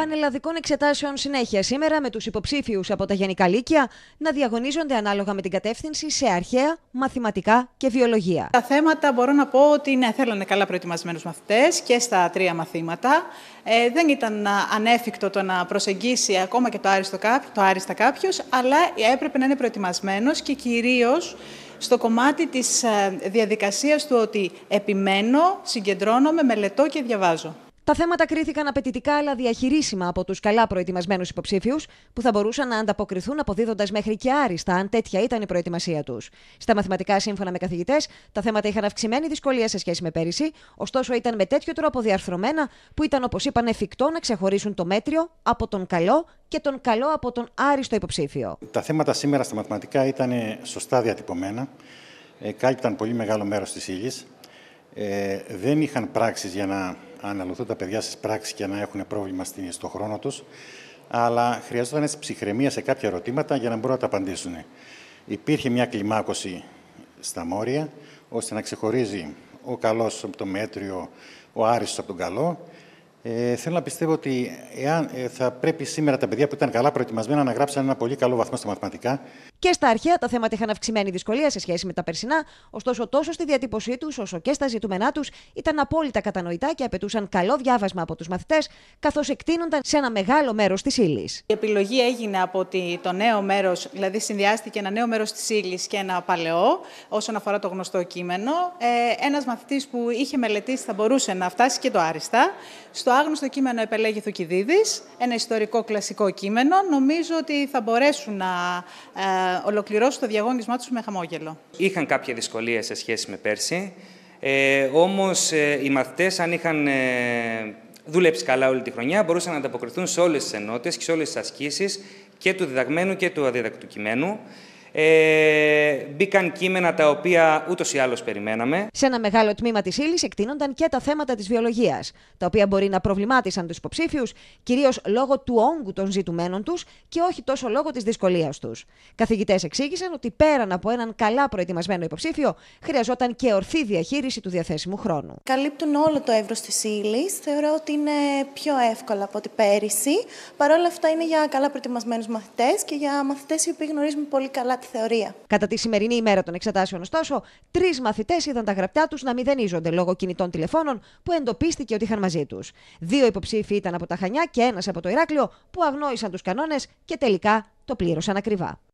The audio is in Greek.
πανελλαδικών εξετάσεων συνέχεια σήμερα με τους υποψήφιους από τα Γενικά Λύκεια να διαγωνίζονται ανάλογα με την κατεύθυνση σε αρχαία, μαθηματικά και βιολογία. Τα θέματα μπορώ να πω ότι ναι, θέλανε καλά προετοιμασμένους μαθητές και στα τρία μαθήματα. Ε, δεν ήταν ανέφικτο το να προσεγγίσει ακόμα και το, άριστο, το άριστα κάποιος, αλλά έπρεπε να είναι προετοιμασμένος και κυρίως στο κομμάτι της ε, διαδικασίας του ότι επιμένω, συγκεντρώνομαι, μελετώ και διαβάζω. Τα θέματα κρίθηκαν απαιτητικά αλλά διαχειρίσιμα από τους καλά προετοιμασμένους υποψήφιους, που θα μπορούσαν να ανταποκριθούν αποδίδοντας μέχρι και άριστα, αν τέτοια ήταν η προετοιμασία τους. Στα μαθηματικά, σύμφωνα με καθηγητές, τα θέματα είχαν αυξημένη δυσκολία σε σχέση με πέρυσι, ωστόσο ήταν με τέτοιο τρόπο διαρθρωμένα που ήταν, όπως είπαν, εφικτό να ξεχωρίσουν το μέτριο από τον καλό και τον καλό από τον άριστο υποψήφιο. Τα θέματα σήμερα στα μαθηματικά ήταν σωστά διατυπωμένα, ε, κάλυπταν πολύ μεγάλο μέρος της ύλης ε, δεν είχαν πράξεις για να αναλωθούν τα παιδιά στις πράξεις και να έχουν πρόβλημα στο χρόνο τους, αλλά χρειαζόταν έτσι ψυχραιμία σε κάποια ερωτήματα για να μπορούν να τα απαντήσουν. Υπήρχε μια κλιμάκωση στα μόρια, ώστε να ξεχωρίζει ο καλός από το μέτριο, ο άριστος από τον καλό ε, θέλω να πιστεύω ότι εάν, ε, θα πρέπει σήμερα τα παιδιά που ήταν καλά προετοιμασμένα να γράψουν ένα πολύ καλό βαθμό στα μαθηματικά. Και στα αρχαία τα θέματα είχαν αυξημένη δυσκολία σε σχέση με τα περσινά, ωστόσο τόσο στη διατύπωσή τους όσο και στα ζητούμενά τους ήταν απόλυτα κατανοητά και απαιτούσαν καλό διάβασμα από τους μαθητές, καθώς εκτείνονταν σε ένα μεγάλο μέρος της ύλης. Η επιλογή έγινε από ότι το νέο μέρος, δηλαδή συνδυάστηκε ένα νέο μέρος της ύλης και ένα παλαιό, όσον αφορά το γνωστό κείμενο. Ε, ένας μαθητής που είχε μελετήσει θα μπορούσε να φτάσει και το άριστα. Το άγνωστο κείμενο επελέγει Θουκυδίδης, ένα ιστορικό κλασικό κείμενο. Νομίζω ότι θα μπορέσουν να ε, ολοκληρώσουν το διαγώνισμά τους με χαμόγελο. Είχαν κάποια δυσκολία σε σχέση με πέρσι, ε, όμως ε, οι μαθητές αν είχαν ε, δουλέψει καλά όλη τη χρονιά μπορούσαν να ανταποκριθούν σε όλες τις ενότητες και σε όλες τις ασκήσεις και του διδαγμένου και του αδιδακτού κειμένου. Ε, μπήκαν κείμενα τα οποία ούτως ή άλλως περιμέναμε. Σε ένα μεγάλο τμήμα της ύλης εκτείνονταν και τα θέματα της βιολογίας, τα οποία μπορεί να προβλημάτισαν τους υποψήφιους, κυρίως λόγω του όγκου των ζητουμένων τους και όχι τόσο λόγω της δυσκολίας τους. Καθηγητές εξήγησαν ότι πέραν από έναν καλά προετοιμασμένο υποψήφιο, χρειαζόταν και ορθή διαχείριση του διαθέσιμου χρόνου. Καλύπτουν όλο το εύρος της ύλης. Θεωρώ ότι είναι πιο εύκολα από ό,τι πέρυσι. Παρ' όλα αυτά, είναι για καλά προετοιμασμένους μαθητές και για μαθητές οι οποίοι γνωρίζουν πολύ καλά τη θεωρία. Κατά τη σημερινή είναι η μέρα των εξετάσεων, ωστόσο, τρεις μαθητές είδαν τα γραπτά τους να μηδενίζονται λόγω κινητών τηλεφώνων που εντοπίστηκε ότι είχαν μαζί τους. Δύο υποψήφοι ήταν από τα Χανιά και ένας από το Ηράκλειο που αγνόησαν τους κανόνες και τελικά το πλήρωσαν ακριβά.